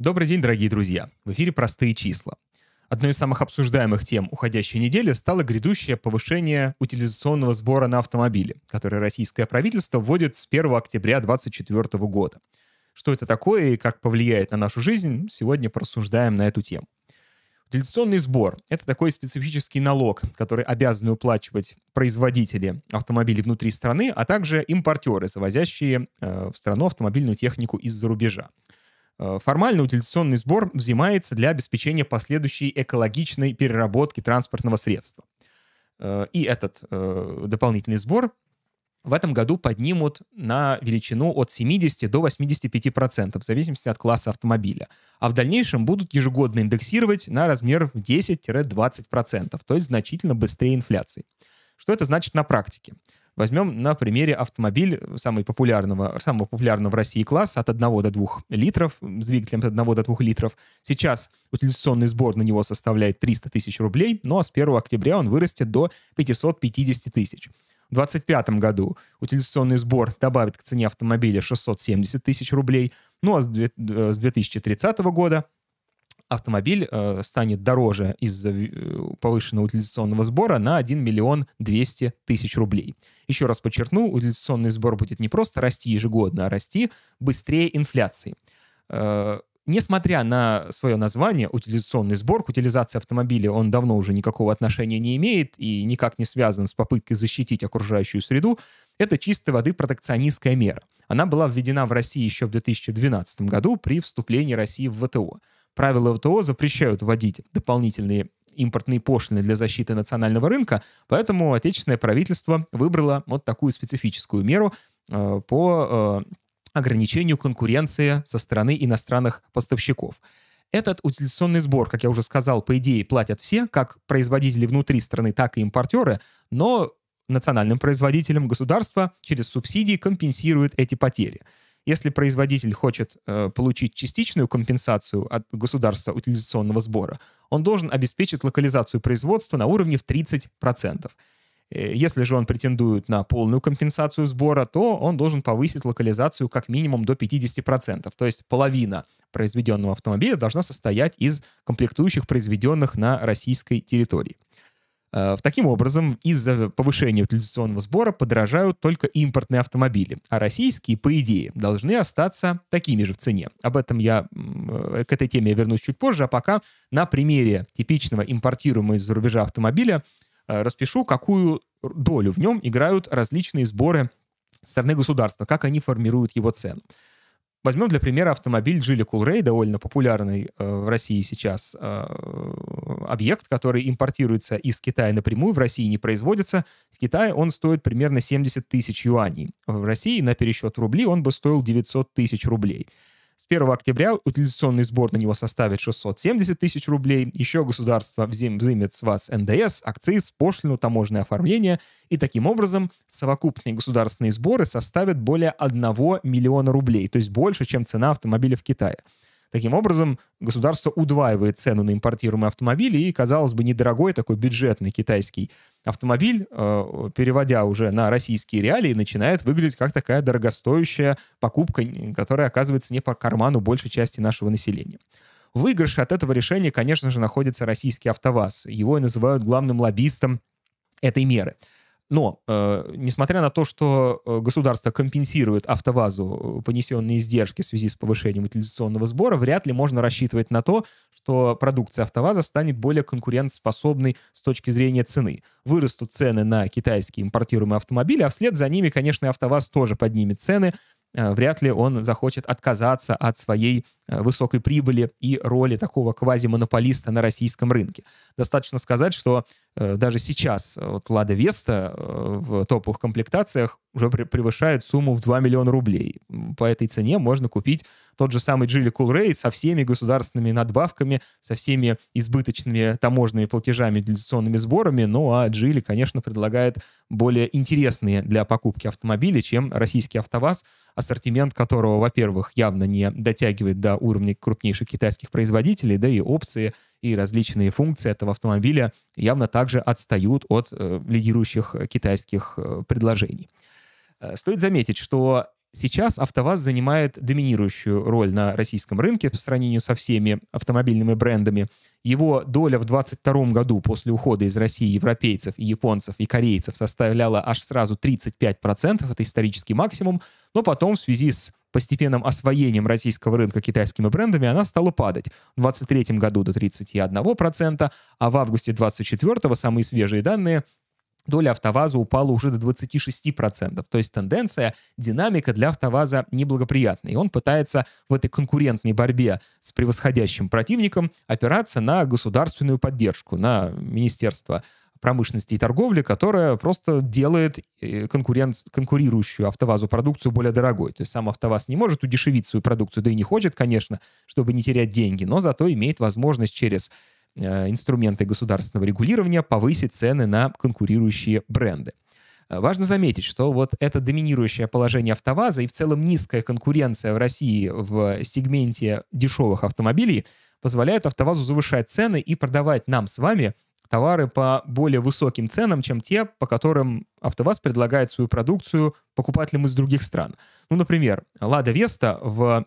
Добрый день, дорогие друзья! В эфире «Простые числа». Одной из самых обсуждаемых тем уходящей недели стало грядущее повышение утилизационного сбора на автомобили, которое российское правительство вводит с 1 октября 2024 года. Что это такое и как повлияет на нашу жизнь, сегодня порассуждаем на эту тему. Утилизационный сбор – это такой специфический налог, который обязаны уплачивать производители автомобилей внутри страны, а также импортеры, завозящие э, в страну автомобильную технику из-за рубежа. Э, Формально утилизационный сбор взимается для обеспечения последующей экологичной переработки транспортного средства. Э, и этот э, дополнительный сбор в этом году поднимут на величину от 70 до 85%, процентов, в зависимости от класса автомобиля. А в дальнейшем будут ежегодно индексировать на размер в 10-20%, процентов, то есть значительно быстрее инфляции. Что это значит на практике? Возьмем на примере автомобиль э, самый популярного, самого популярного в России класса от 1 до 2 литров, с двигателем от 1 до 2 литров. Сейчас утилизационный сбор на него составляет 300 тысяч рублей, но ну а с 1 октября он вырастет до 550 тысяч. В 2025 году утилизационный сбор добавит к цене автомобиля 670 тысяч рублей, ну а с 2030 э, года автомобиль э, станет дороже из-за э, повышенного утилизационного сбора на 1 миллион 200 тысяч рублей. Еще раз подчеркну, утилизационный сбор будет не просто расти ежегодно, а расти быстрее инфляции. Э, несмотря на свое название, утилизационный сбор, к утилизации автомобиля он давно уже никакого отношения не имеет и никак не связан с попыткой защитить окружающую среду, это чистой воды протекционистская мера. Она была введена в России еще в 2012 году при вступлении России в ВТО. Правила ВТО запрещают вводить дополнительные импортные пошлины для защиты национального рынка, поэтому отечественное правительство выбрало вот такую специфическую меру э, по э, ограничению конкуренции со стороны иностранных поставщиков. Этот утилизационный сбор, как я уже сказал, по идее платят все, как производители внутри страны, так и импортеры, но национальным производителям государство через субсидии компенсирует эти потери. Если производитель хочет э, получить частичную компенсацию от государства утилизационного сбора, он должен обеспечить локализацию производства на уровне в 30%. Э, если же он претендует на полную компенсацию сбора, то он должен повысить локализацию как минимум до 50%. То есть половина произведенного автомобиля должна состоять из комплектующих, произведенных на российской территории. В э, Таким образом, из-за повышения утилизационного сбора подорожают только импортные автомобили, а российские, по идее, должны остаться такими же в цене. Об этом я, э, к этой теме я вернусь чуть позже, а пока на примере типичного импортируемого из-за рубежа автомобиля э, распишу, какую долю в нем играют различные сборы стороны государства, как они формируют его цену. Возьмем для примера автомобиль Geely Coolray, довольно популярный э, в России сейчас э, объект, который импортируется из Китая напрямую, в России не производится. В Китае он стоит примерно 70 тысяч юаней. В России на пересчет рубли он бы стоил 900 тысяч рублей. С 1 октября утилизационный сбор на него составит 670 тысяч рублей. Еще государство взимет с вас НДС, акциз, пошлину, таможенное оформление. И таким образом совокупные государственные сборы составят более 1 миллиона рублей, то есть больше, чем цена автомобиля в Китае. Таким образом, государство удваивает цену на импортируемые автомобили, и, казалось бы, недорогой такой бюджетный китайский автомобиль, э, переводя уже на российские реалии, начинает выглядеть как такая дорогостоящая покупка, которая оказывается не по карману большей части нашего населения. В выигрыше от этого решения, конечно же, находится российский АвтоВАЗ. Его и называют главным лоббистом этой меры. Но, э, несмотря на то, что э, государство компенсирует автовазу э, понесенные издержки в связи с повышением утилизационного сбора, вряд ли можно рассчитывать на то, что продукция автоваза станет более конкурентоспособной с точки зрения цены. Вырастут цены на китайские импортируемые автомобили, а вслед за ними, конечно, автоваз тоже поднимет цены, э, вряд ли он захочет отказаться от своей высокой прибыли и роли такого квазимонополиста на российском рынке. Достаточно сказать, что Э, даже сейчас э, вот Лада Веста э, в топовых комплектациях уже превышает сумму в 2 миллиона рублей. По этой цене можно купить тот же самый Geely Coolray со всеми государственными надбавками, со всеми избыточными таможенными платежами, инвестиционными сборами. Ну а Geely, конечно, предлагает более интересные для покупки автомобили, чем российский АвтоВАЗ, ассортимент которого, во-первых, явно не дотягивает до уровня крупнейших китайских производителей, да и опции и различные функции этого автомобиля явно также отстают от э, лидирующих э, китайских э, предложений. Э, стоит заметить, что сейчас АвтоВАЗ занимает доминирующую роль на российском рынке по сравнению со всеми автомобильными брендами. Его доля в 2022 году после ухода из России европейцев и японцев и корейцев составляла аж сразу 35%, это исторический максимум, но потом в связи с постепенным освоением российского рынка китайскими брендами она стала падать. В 2023 году до 31%, а в августе 2024 самые свежие данные доля автоваза упала уже до 26%. То есть тенденция, динамика для автоваза неблагоприятная. И он пытается в этой конкурентной борьбе с превосходящим противником опираться на государственную поддержку, на Министерство промышленности и торговли, которая просто делает э, конкурент, конкурирующую автовазу продукцию более дорогой. То есть сам автоваз не может удешевить свою продукцию, да и не хочет, конечно, чтобы не терять деньги, но зато имеет возможность через э, инструменты государственного регулирования повысить цены на конкурирующие бренды. Э, важно заметить, что вот это доминирующее положение автоваза и в целом низкая конкуренция в России в сегменте дешевых автомобилей позволяют автовазу завышать цены и продавать нам с вами товары по более высоким ценам, чем те, по которым АвтоВАЗ предлагает свою продукцию покупателям из других стран. Ну, например, «Лада Веста» в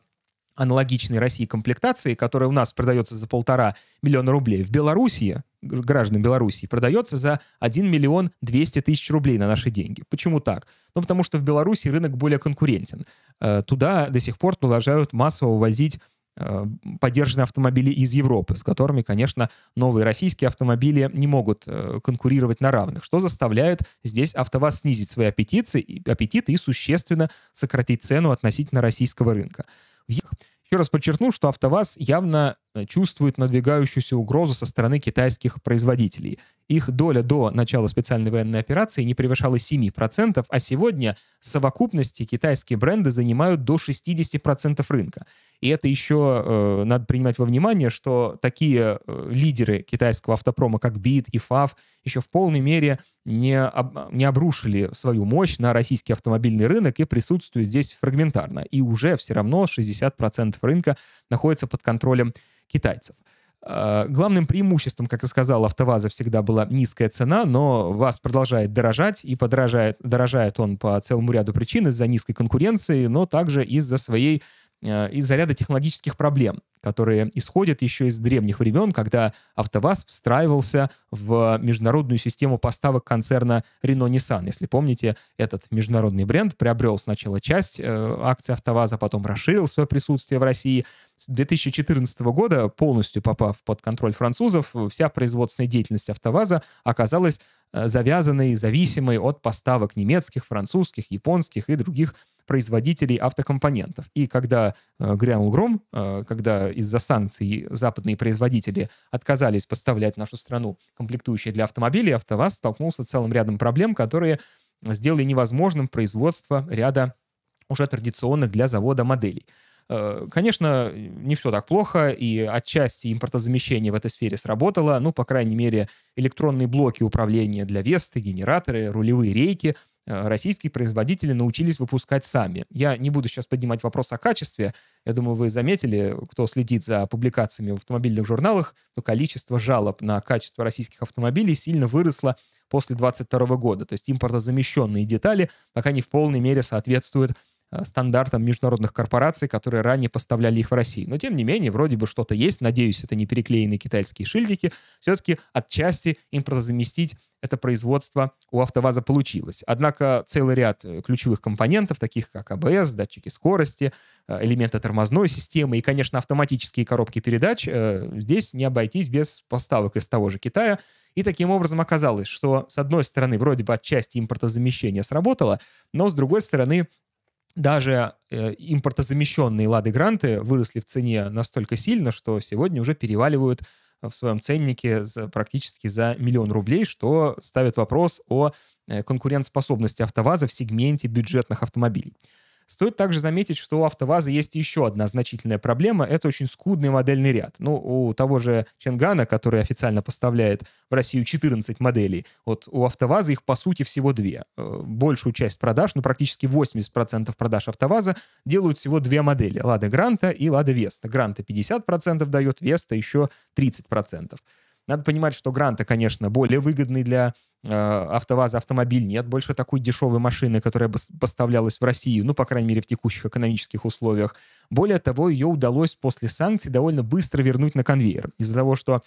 аналогичной России комплектации, которая у нас продается за полтора миллиона рублей, в Белоруссии, граждан Белоруссии, продается за 1 миллион 200 тысяч рублей на наши деньги. Почему так? Ну, потому что в Беларуси рынок более конкурентен. Э, туда до сих пор продолжают массово возить Э, поддержанные автомобили из Европы, с которыми, конечно, новые российские автомобили не могут э, конкурировать на равных, что заставляет здесь АвтоВАЗ снизить свои аппетиты, аппетиты и существенно сократить цену относительно российского рынка. Еще раз подчеркну, что АвтоВАЗ явно Э, чувствует надвигающуюся угрозу со стороны китайских производителей. Их доля до начала специальной военной операции не превышала 7%, а сегодня в совокупности китайские бренды занимают до 60% рынка. И это еще э, надо принимать во внимание, что такие э, лидеры китайского автопрома, как BIT и FAV, еще в полной мере не, об, не обрушили свою мощь на российский автомобильный рынок и присутствуют здесь фрагментарно. И уже все равно 60% рынка находится под контролем китайцев. А, главным преимуществом, как и сказал АвтоВАЗа, всегда была низкая цена, но ВАЗ продолжает дорожать, и подорожает, дорожает он по целому ряду причин из-за низкой конкуренции, но также из-за своей Э, из-за ряда технологических проблем, которые исходят еще из древних времен, когда АвтоВАЗ встраивался в международную систему поставок концерна Renault-Nissan. Если помните, этот международный бренд приобрел сначала часть э, акций АвтоВАЗа, а потом расширил свое присутствие в России. С 2014 года, полностью попав под контроль французов, вся производственная деятельность АвтоВАЗа оказалась э, завязанной, зависимой от поставок немецких, французских, японских и других производителей автокомпонентов. И когда э, грянул гром, э, когда из-за санкций западные производители отказались поставлять в нашу страну комплектующие для автомобилей, АвтоВАЗ столкнулся с целым рядом проблем, которые сделали невозможным производство ряда уже традиционных для завода моделей. Э, конечно, не все так плохо, и отчасти импортозамещение в этой сфере сработало. Ну, по крайней мере, электронные блоки управления для Весты, генераторы, рулевые рейки Э, российские производители научились выпускать сами. Я не буду сейчас поднимать вопрос о качестве. Я думаю, вы заметили, кто следит за публикациями в автомобильных журналах, то количество жалоб на качество российских автомобилей сильно выросло после 2022 года. То есть импортозамещенные детали пока не в полной мере соответствуют э, стандартам международных корпораций, которые ранее поставляли их в Россию. Но, тем не менее, вроде бы что-то есть. Надеюсь, это не переклеенные китайские шильдики. Все-таки отчасти импортозаместить это производство у АвтоВАЗа получилось. Однако целый ряд э, ключевых компонентов, таких как АБС, датчики скорости, э, элементы тормозной системы и, конечно, автоматические коробки передач, э, здесь не обойтись без поставок из того же Китая. И таким образом оказалось, что, с одной стороны, вроде бы отчасти импортозамещение сработало, но, с другой стороны, даже импортозамещенные «Лады Гранты» выросли в цене настолько сильно, что сегодня уже переваливают в своем ценнике за, практически за миллион рублей, что ставит вопрос о э, конкурентоспособности АвтоВАЗа в сегменте бюджетных автомобилей. Стоит также заметить, что у АвтоВАЗа есть еще одна значительная проблема — это очень скудный модельный ряд. Ну, у того же Ченгана, который официально поставляет в Россию 14 моделей, вот у АвтоВАЗа их, по сути, всего две. Э, большую часть продаж, ну, практически 80% продаж АвтоВАЗа делают всего две модели — «Лада Гранта» и «Лада Веста». «Гранта» 50% дает, «Веста» еще 30%. Надо понимать, что гранты, конечно, более выгодный для э, АвтоВАЗа автомобиль. Нет больше такой дешевой машины, которая поставлялась в Россию, ну, по крайней мере, в текущих экономических условиях. Более того, ее удалось после санкций довольно быстро вернуть на конвейер. Из-за того, что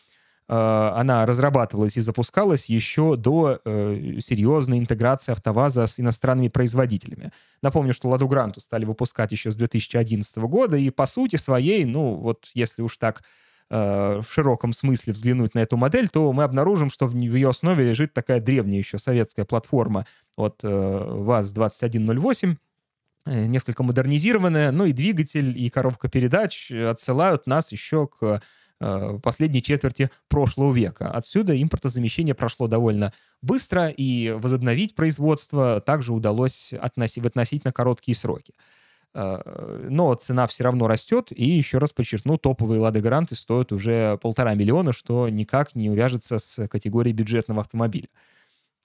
э, она разрабатывалась и запускалась еще до э, серьезной интеграции АвтоВАЗа с иностранными производителями. Напомню, что «Ладу Гранту» стали выпускать еще с 2011 года, и по сути своей, ну, вот если уж так Э, в широком смысле взглянуть на эту модель, то мы обнаружим, что в, ее основе лежит такая древняя еще советская платформа от э, ВАЗ-2108, э, несколько модернизированная, но ну и двигатель, и коробка передач отсылают нас еще к последней четверти прошлого века. Отсюда импортозамещение прошло довольно быстро, и возобновить производство также удалось относи- в относительно короткие сроки. Э, но цена все равно растет, и еще раз подчеркну, топовые «Лады Гранты» стоят уже полтора миллиона, что никак не увяжется с категорией бюджетного автомобиля.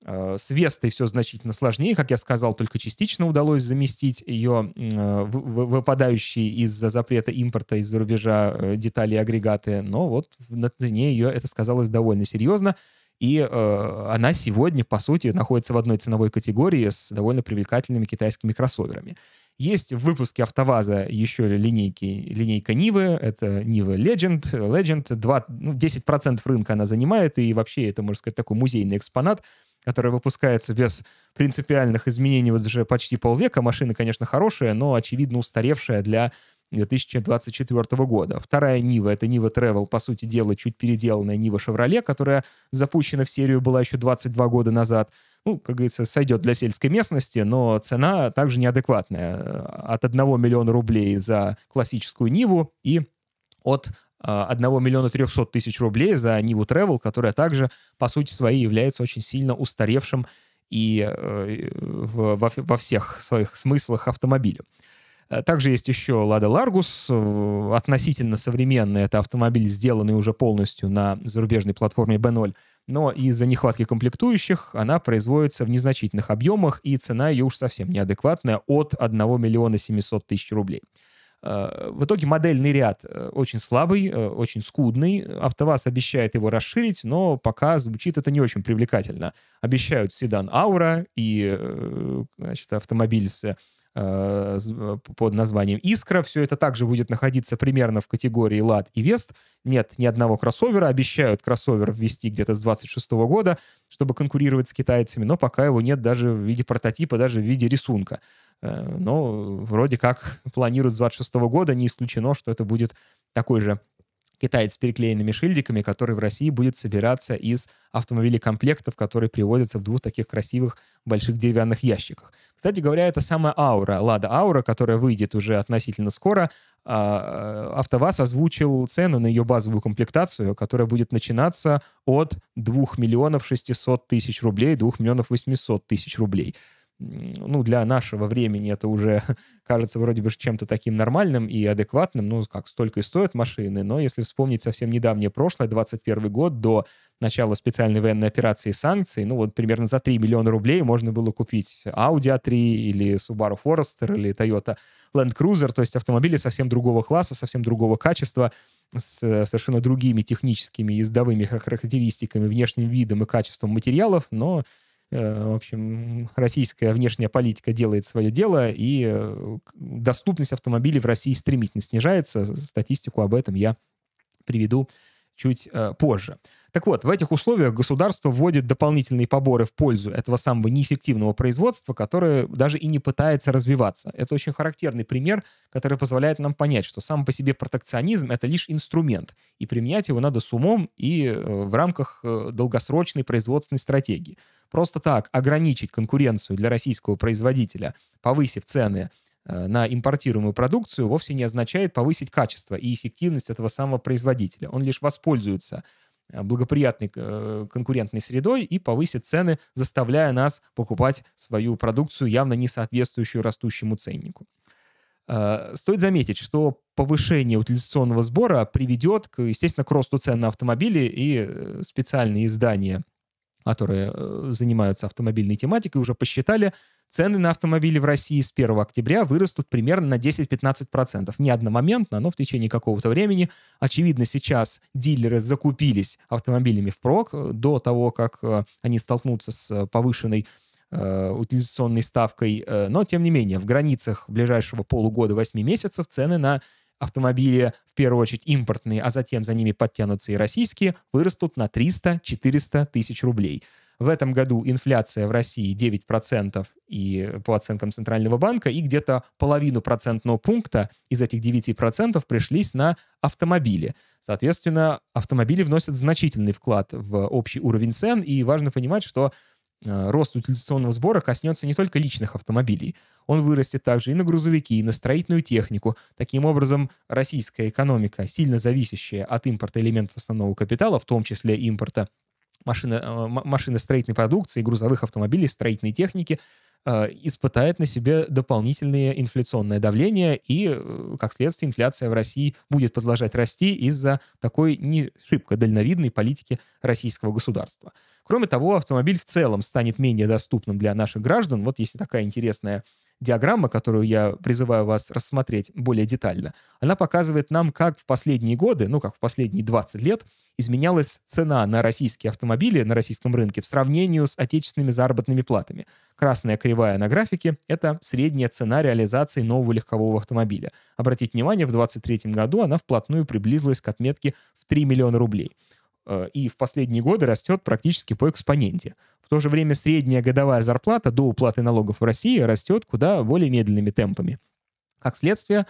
Э, с Вестой все значительно сложнее, как я сказал, только частично удалось заместить ее э, выпадающие из-за запрета импорта из-за рубежа детали и агрегаты, но вот на цене ее это сказалось довольно серьезно, и она сегодня, по сути, находится в одной ценовой категории с довольно привлекательными китайскими кроссоверами. Есть в выпуске «АвтоВАЗа» еще линейки, линейка «Нивы». Это «Нива Legend». Legend 2, ну, 10% рынка она занимает, и вообще это, можно сказать, такой музейный экспонат, который выпускается без принципиальных изменений вот уже почти полвека. Машина, конечно, хорошая, но, очевидно, устаревшая для 2024 года. Вторая Нива — это Нива Travel, по сути дела, чуть переделанная Нива Chevrolet, которая запущена в серию была еще 22 года назад — ну, как говорится, сойдет для сельской местности, но цена также неадекватная. Э, от 1 миллиона рублей за классическую Ниву и от 1 э, миллиона 300 тысяч рублей за Ниву Travel, которая также, по сути своей, является очень сильно устаревшим и э, во, во всех своих смыслах автомобилем. Также есть еще Lada Largus, относительно современный. Это автомобиль, сделанный уже полностью на зарубежной платформе B0 но из-за нехватки комплектующих она производится в незначительных объемах, и цена ее уж совсем неадекватная от 1 миллиона 700 тысяч рублей. Э, в итоге модельный ряд э, очень слабый, э, очень скудный. АвтоВАЗ обещает его расширить, но пока звучит это не очень привлекательно. Обещают седан Аура и значит, автомобиль с Э, э, под названием «Искра». Все это также будет находиться примерно в категории «Лад» и «Вест». Нет ни одного кроссовера. Обещают кроссовер ввести где-то с 26 года, чтобы конкурировать с китайцами, но пока его нет даже в виде прототипа, даже в виде рисунка. Э, но вроде как планируют с 26 года. Не исключено, что это будет такой же китаец с переклеенными шильдиками, который в России будет собираться из автомобилей комплектов, которые приводятся в двух таких красивых больших деревянных ящиках. Кстати говоря, это самая Аура, Лада Аура, которая выйдет уже относительно скоро. А, э, АвтоВАЗ озвучил цену на ее базовую комплектацию, которая будет начинаться от 2 миллионов 600 тысяч рублей, 2 миллионов 800 тысяч рублей ну, для нашего времени это уже кажется вроде бы чем-то таким нормальным и адекватным, ну, как столько и стоят машины, но если вспомнить совсем недавнее прошлое, 21 год, до начала специальной военной операции и санкций, ну, вот примерно за 3 миллиона рублей можно было купить Audi A3 а или Subaru Forester или Toyota Land Cruiser, то есть автомобили совсем другого класса, совсем другого качества, с совершенно другими техническими ездовыми характеристиками, внешним видом и качеством материалов, но Э, в общем, российская внешняя политика делает свое дело, и э, доступность автомобилей в России стремительно снижается. Статистику об этом я приведу чуть э, позже. Так вот, в этих условиях государство вводит дополнительные поборы в пользу этого самого неэффективного производства, которое даже и не пытается развиваться. Это очень характерный пример, который позволяет нам понять, что сам по себе протекционизм — это лишь инструмент, и применять его надо с умом и э, в рамках э, долгосрочной производственной стратегии. Просто так ограничить конкуренцию для российского производителя, повысив цены — Э, на импортируемую продукцию вовсе не означает повысить качество и эффективность этого самого производителя. Он лишь воспользуется э, благоприятной э, конкурентной средой и повысит цены, заставляя нас покупать свою продукцию, явно не соответствующую растущему ценнику. Стоит заметить, что повышение утилизационного сбора приведет, к, естественно, к росту цен на автомобили и специальные издания, которые занимаются автомобильной тематикой, уже посчитали, цены на автомобили в России с 1 октября вырастут примерно на 10-15%. Не одномоментно, но в течение какого-то времени. Очевидно, сейчас дилеры закупились автомобилями впрок э, до того, как э, они столкнутся с э, повышенной утилизационной ставкой. Но, тем не менее, в границах ближайшего полугода-8 месяцев цены на автомобили, в первую очередь импортные, а затем за ними подтянутся и российские, вырастут на 300-400 тысяч рублей. В этом году инфляция в России 9% и по оценкам Центрального банка, и где-то половину процентного пункта из этих 9% пришлись на автомобили. Соответственно, автомобили вносят значительный вклад в общий уровень цен, и важно понимать, что э, рост утилизационного сбора коснется не только личных автомобилей. Он вырастет также и на грузовики, и на строительную технику. Таким образом, российская экономика, сильно зависящая от импорта элементов основного капитала, в том числе импорта машина, э, машиностроительной продукции, грузовых автомобилей, строительной техники э, испытает на себе дополнительное инфляционное давление, и, э, как следствие, инфляция в России будет продолжать расти из-за такой не шибко дальновидной политики российского государства. Кроме того, автомобиль в целом станет менее доступным для наших граждан. Вот если такая интересная диаграмма, которую я призываю вас рассмотреть более детально, она показывает нам, как в последние годы, ну как в последние 20 лет, изменялась цена на российские автомобили на российском рынке в сравнении с отечественными заработными платами. Красная кривая на графике — это средняя цена реализации нового легкового автомобиля. Обратите внимание, в 2023 году она вплотную приблизилась к отметке в 3 миллиона рублей — Э, и в последние годы растет практически по экспоненте. В то же время средняя годовая зарплата до уплаты налогов в России растет куда более медленными темпами. Как следствие,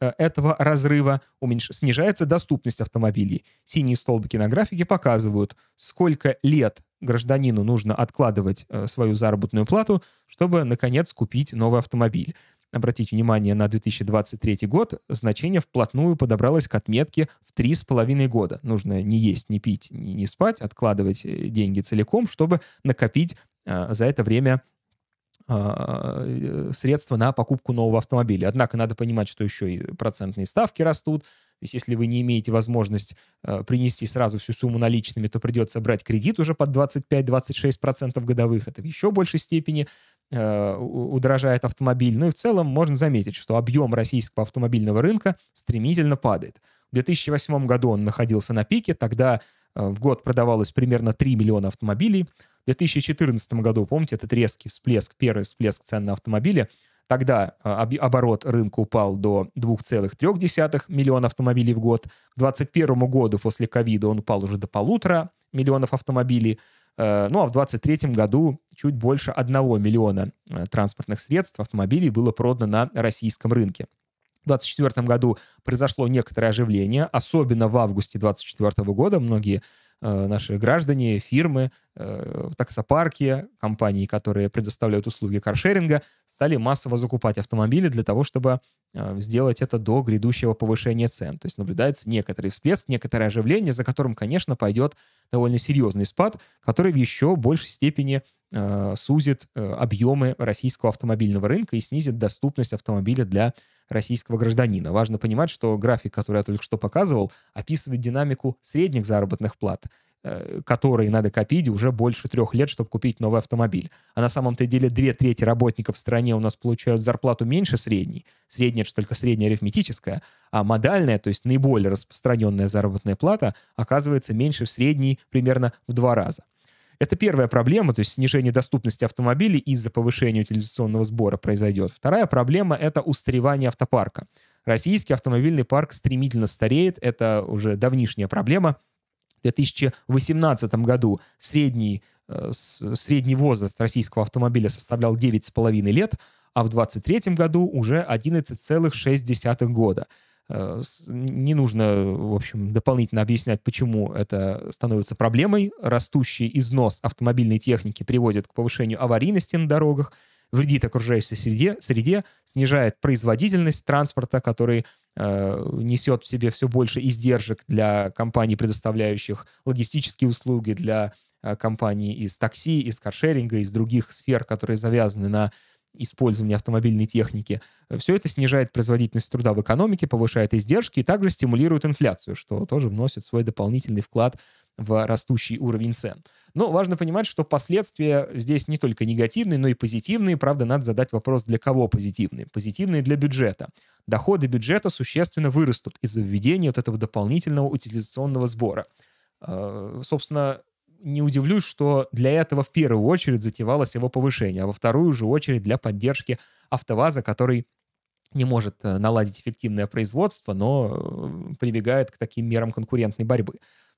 э, этого разрыва уменьш... снижается доступность автомобилей. Синие столбики на графике показывают, сколько лет гражданину нужно откладывать э, свою заработную плату, чтобы, наконец, купить новый автомобиль. Обратить внимание, на 2023 год значение вплотную подобралось к отметке в 3,5 года. Нужно не есть, не пить, не, не спать, откладывать э, деньги целиком, чтобы накопить э, за это время а, э, средства на покупку нового автомобиля. Однако надо понимать, что еще и процентные ставки растут, то есть если вы не имеете возможность э, принести сразу всю сумму наличными, то придется брать кредит уже под 25-26% годовых. Это в еще большей степени э, удорожает автомобиль. Ну и в целом можно заметить, что объем российского автомобильного рынка стремительно падает. В 2008 году он находился на пике, тогда э, в год продавалось примерно 3 миллиона автомобилей. В 2014 году, помните, этот резкий всплеск, первый всплеск цен на автомобили – Тогда а, оборот рынка упал до 2,3 миллиона автомобилей в год. К 2021 году после ковида он упал уже до полутора миллионов автомобилей. Э, ну а в 2023 году чуть больше 1 миллиона э, транспортных средств, автомобилей было продано на российском рынке. В 2024 году произошло некоторое оживление, особенно в августе 2024 года многие э, наши граждане, фирмы, таксопарки, компании, которые предоставляют услуги каршеринга, стали массово закупать автомобили для того, чтобы э, сделать это до грядущего повышения цен. То есть наблюдается некоторый всплеск, некоторое оживление, за которым, конечно, пойдет довольно серьезный спад, который в еще большей степени э, сузит э, объемы российского автомобильного рынка и снизит доступность автомобиля для российского гражданина. Важно понимать, что график, который я только что показывал, описывает динамику средних заработных плат. Э, которые надо копить уже больше трех лет, чтобы купить новый автомобиль. А на самом-то деле две трети работников в стране у нас получают зарплату меньше средней. Средняя — это только средняя арифметическая. А модальная, то есть наиболее распространенная заработная плата, оказывается меньше в средней примерно в два раза. Это первая проблема, то есть снижение доступности автомобилей из-за повышения утилизационного сбора произойдет. Вторая проблема — это устаревание автопарка. Российский автомобильный парк стремительно стареет, это уже давнишняя проблема — 2018 году средний, э, средний возраст российского автомобиля составлял 9,5 лет, а в 2023 году уже 11,6 года. Э, не нужно, в общем, дополнительно объяснять, почему это становится проблемой. Растущий износ автомобильной техники приводит к повышению аварийности на дорогах, вредит окружающей среде, среде снижает производительность транспорта, который Э, несет в себе все больше издержек для компаний, предоставляющих логистические услуги, для э, компаний из такси, из каршеринга, из других сфер, которые завязаны на использование автомобильной техники. Все это снижает производительность труда в экономике, повышает издержки и также стимулирует инфляцию, что тоже вносит свой дополнительный вклад в растущий уровень цен. Но важно понимать, что последствия здесь не только негативные, но и позитивные. Правда, надо задать вопрос, для кого позитивные. Позитивные для бюджета. Доходы бюджета существенно вырастут из-за введения вот этого дополнительного утилизационного сбора. Э, собственно, не удивлюсь, что для этого в первую очередь затевалось его повышение, а во вторую же очередь для поддержки АвтоВАЗа, который не может э, наладить эффективное производство, но э, прибегает к таким мерам конкурентной борьбы.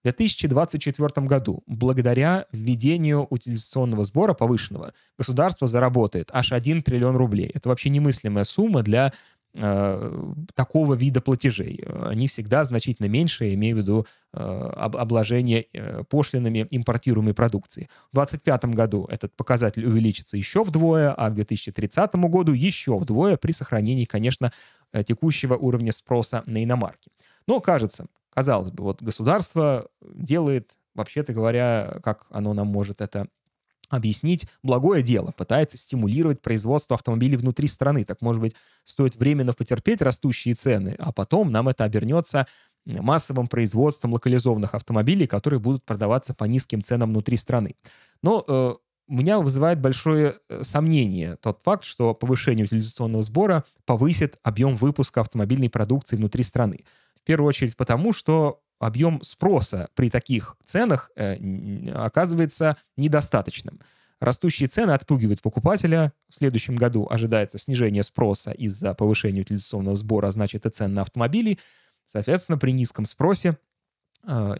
В 2024 году, благодаря введению утилизационного сбора повышенного, государство заработает аж 1 триллион рублей. Это вообще немыслимая сумма для э, такого вида платежей. Они всегда значительно меньше, имею в виду э, обложение э, пошлинами импортируемой продукции. В 2025 году этот показатель увеличится еще вдвое, а к 2030 году еще вдвое при сохранении, конечно, э, текущего уровня спроса на иномарки. Но кажется, Казалось бы, вот государство э, делает, вообще-то говоря, как оно нам может это объяснить благое дело, пытается стимулировать производство автомобилей внутри страны. Так, может быть, стоит временно потерпеть растущие цены, а потом нам это обернется массовым производством локализованных автомобилей, которые будут продаваться по низким ценам внутри страны. Но э, меня вызывает большое э, сомнение тот факт, что повышение утилизационного сбора повысит объем выпуска автомобильной продукции внутри страны первую очередь потому, что объем спроса при таких ценах э, оказывается недостаточным. Растущие цены отпугивают покупателя. В следующем году ожидается снижение спроса из-за повышения утилизационного сбора, а значит и цен на автомобили. Соответственно, при низком спросе а,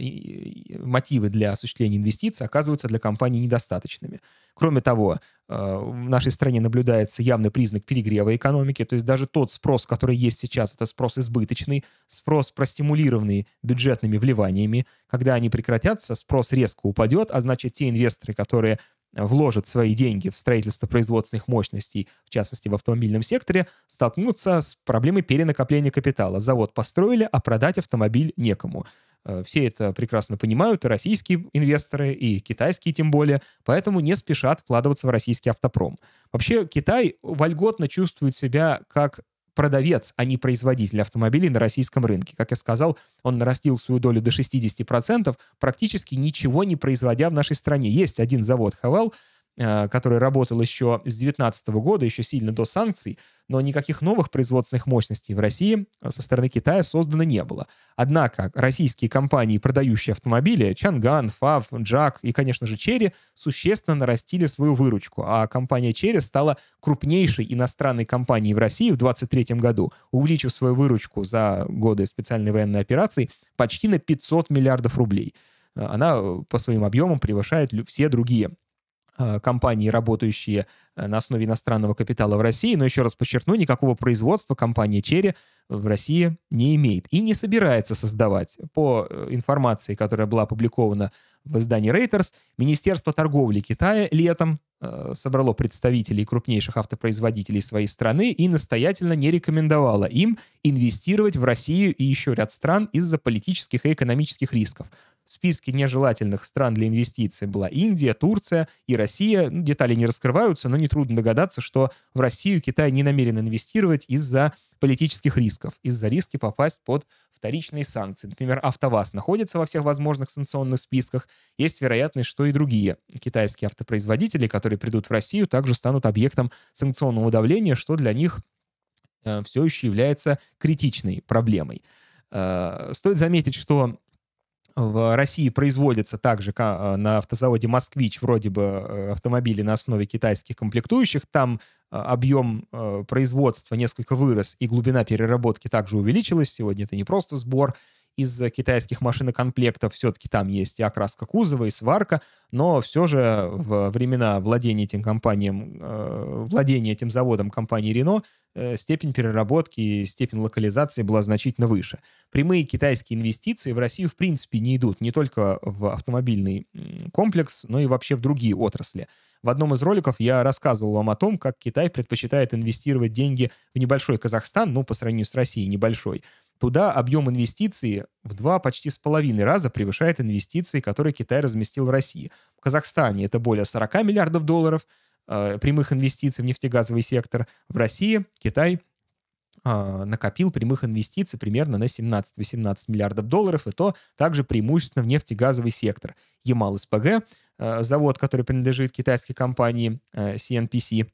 мотивы для осуществления инвестиций оказываются для компании недостаточными. Кроме того, а, в нашей стране наблюдается явный признак перегрева экономики, то есть даже тот спрос, который есть сейчас, это спрос избыточный, спрос простимулированный бюджетными вливаниями. Когда они прекратятся, спрос резко упадет, а значит те инвесторы, которые вложат свои деньги в строительство производственных мощностей, в частности в автомобильном секторе, столкнутся с проблемой перенакопления капитала. Завод построили, а продать автомобиль некому. Э, все это прекрасно понимают, и российские инвесторы, и китайские тем более, поэтому не спешат вкладываться в российский автопром. Вообще Китай вольготно чувствует себя как продавец, а не производитель автомобилей на российском рынке. Как я сказал, он нарастил свою долю до 60%, практически ничего не производя в нашей стране. Есть один завод «Хавал», Э, который работал еще с 2019 года, еще сильно до санкций, но никаких новых производственных мощностей в России э, со стороны Китая создано не было. Однако российские компании, продающие автомобили, Чанган, Фав, Джак и, конечно же, Черри, существенно нарастили свою выручку, а компания Черри стала крупнейшей иностранной компанией в России в 2023 году, увеличив свою выручку за годы специальной военной операции почти на 500 миллиардов рублей. Э, она по своим объемам превышает все другие Э, компании, работающие э, на основе иностранного капитала в России, но еще раз подчеркну, никакого производства компания Черри в России не имеет и не собирается создавать. По э, информации, которая была опубликована в издании Reuters, Министерство торговли Китая летом э, собрало представителей крупнейших автопроизводителей своей страны и настоятельно не рекомендовало им инвестировать в Россию и еще ряд стран из-за политических и экономических рисков. В списке нежелательных стран для инвестиций была Индия, Турция и Россия. Ну, детали не раскрываются, но нетрудно догадаться, что в Россию Китай не намерен инвестировать из-за политических рисков, из-за риски попасть под вторичные санкции. Например, АвтоВАЗ находится во всех возможных санкционных списках. Есть вероятность, что и другие китайские автопроизводители, которые придут в Россию, также станут объектом санкционного давления, что для них э, все еще является критичной проблемой. Э, стоит заметить, что в России производятся также э, на автозаводе «Москвич» вроде бы э, автомобили на основе китайских комплектующих. Там э, объем производства несколько вырос, и глубина переработки также увеличилась. Сегодня это не просто сбор из китайских машинокомплектов все-таки там есть и окраска кузова, и сварка, но все же в времена владения этим компанием, э, владения этим заводом компании Рено э, степень переработки степень локализации была значительно выше. Прямые китайские инвестиции в Россию в принципе не идут не только в автомобильный комплекс, но и вообще в другие отрасли. В одном из роликов я рассказывал вам о том, как Китай предпочитает инвестировать деньги в небольшой Казахстан, ну, по сравнению с Россией небольшой, Туда объем инвестиций в два почти с половиной раза превышает инвестиции, которые Китай разместил в России. В Казахстане это более 40 миллиардов долларов э, прямых инвестиций в нефтегазовый сектор. В России Китай а, накопил прямых инвестиций примерно на 17-18 миллиардов долларов, и то также преимущественно в нефтегазовый сектор. Ямал-СПГ, э, завод, который принадлежит китайской компании э, CNPC,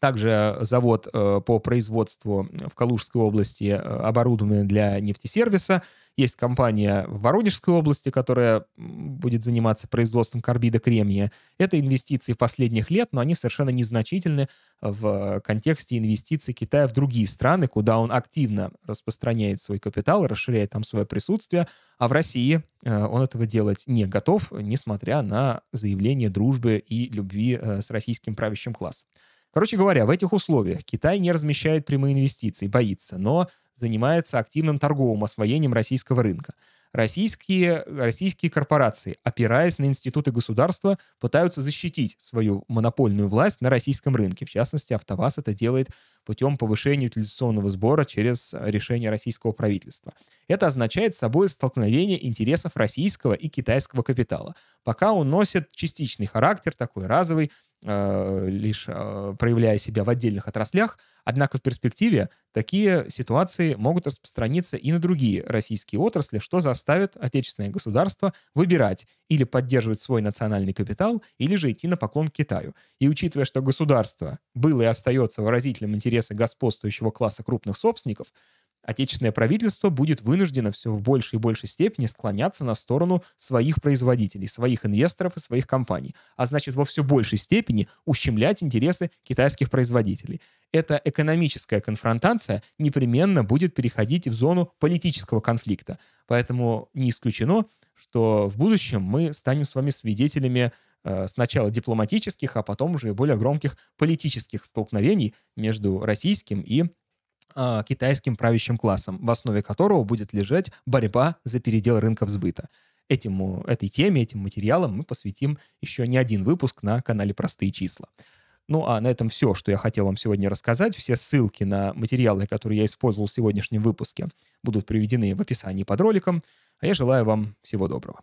также э, завод э, по производству в Калужской области э, оборудован для нефтесервиса. Есть компания в Воронежской области, которая будет заниматься производством карбида кремния. Это инвестиции последних лет, но они совершенно незначительны в контексте инвестиций Китая в другие страны, куда он активно распространяет свой капитал, расширяет там свое присутствие, а в России он этого делать не готов, несмотря на заявление дружбы и любви с российским правящим классом. Короче говоря, в этих условиях Китай не размещает прямые инвестиции, боится, но занимается активным торговым освоением российского рынка. Российские, российские корпорации, опираясь на институты государства, пытаются защитить свою монопольную власть на российском рынке. В частности, АвтоВАЗ это делает путем повышения утилизационного сбора через решение российского правительства. Это означает собой столкновение интересов российского и китайского капитала. Пока он носит частичный характер, такой разовый, Э, лишь э, проявляя себя в отдельных отраслях, однако в перспективе такие ситуации могут распространиться и на другие российские отрасли, что заставит отечественное государство выбирать или поддерживать свой национальный капитал, или же идти на поклон к Китаю. И учитывая, что государство было и остается выразителем интереса господствующего класса крупных собственников, отечественное правительство будет вынуждено все в большей и большей степени склоняться на сторону своих производителей, своих инвесторов и своих компаний, а значит во все большей степени ущемлять интересы китайских производителей. Эта экономическая конфронтация непременно будет переходить в зону политического конфликта. Поэтому не исключено, что в будущем мы станем с вами свидетелями э, сначала дипломатических, а потом уже более громких политических столкновений между российским и э, китайским правящим классом, в основе которого будет лежать борьба за передел рынков сбыта. Этому э, этой теме, этим материалам мы посвятим еще не один выпуск на канале «Простые числа». Ну а на этом все, что я хотел вам сегодня рассказать. Все ссылки на материалы, которые я использовал в сегодняшнем выпуске, будут приведены в описании под роликом. А я желаю вам всего доброго.